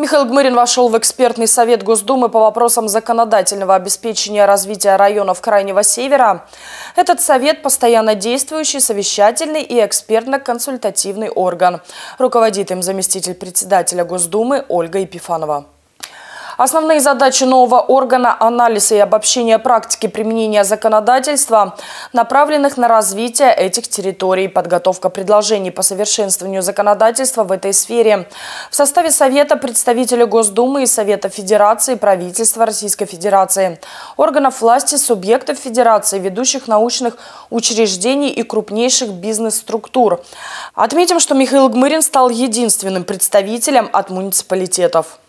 Михаил Гмырин вошел в экспертный совет Госдумы по вопросам законодательного обеспечения развития районов Крайнего Севера. Этот совет – постоянно действующий, совещательный и экспертно-консультативный орган. Руководит им заместитель председателя Госдумы Ольга Епифанова. Основные задачи нового органа анализа и обобщения практики применения законодательства, направленных на развитие этих территорий, подготовка предложений по совершенствованию законодательства в этой сфере. В составе Совета представители Госдумы и Совета Федерации, правительства Российской Федерации, органов власти, субъектов Федерации, ведущих научных учреждений и крупнейших бизнес-структур. Отметим, что Михаил Гмырин стал единственным представителем от муниципалитетов.